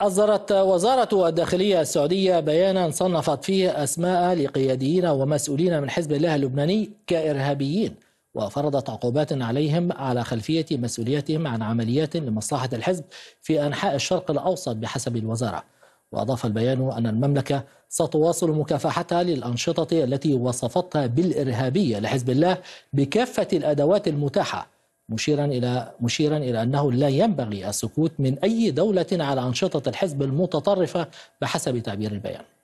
أصدرت وزارة الداخلية السعودية بيانا صنفت فيه أسماء لقياديين ومسؤولين من حزب الله اللبناني كإرهابيين وفرضت عقوبات عليهم على خلفية مسؤوليتهم عن عمليات لمصلحة الحزب في أنحاء الشرق الأوسط بحسب الوزارة وأضاف البيان أن المملكة ستواصل مكافحتها للأنشطة التي وصفتها بالإرهابية لحزب الله بكافة الأدوات المتاحة مشيرا إلى مشيرا إلى أنه لا ينبغي السكوت من أي دولة على أنشطة الحزب المتطرفة بحسب تعبير البيان